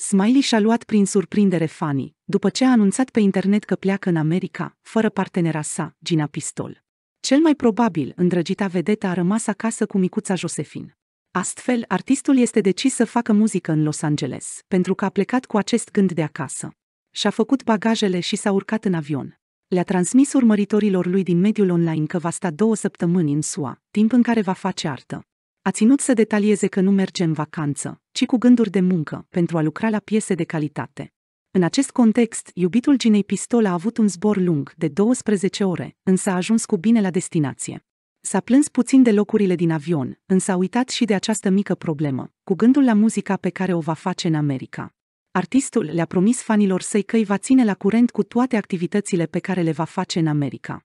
Smiley și-a luat prin surprindere fanii, după ce a anunțat pe internet că pleacă în America, fără partenera sa, Gina Pistol. Cel mai probabil, îndrăgita vedetă a rămas acasă cu micuța Josephine. Astfel, artistul este decis să facă muzică în Los Angeles, pentru că a plecat cu acest gând de acasă. Și-a făcut bagajele și s-a urcat în avion. Le-a transmis urmăritorilor lui din mediul online că va sta două săptămâni în SUA, timp în care va face artă. A ținut să detalieze că nu merge în vacanță, ci cu gânduri de muncă, pentru a lucra la piese de calitate. În acest context, iubitul Ginei Pistol a avut un zbor lung, de 12 ore, însă a ajuns cu bine la destinație. S-a plâns puțin de locurile din avion, însă a uitat și de această mică problemă, cu gândul la muzica pe care o va face în America. Artistul le-a promis fanilor săi că îi va ține la curent cu toate activitățile pe care le va face în America.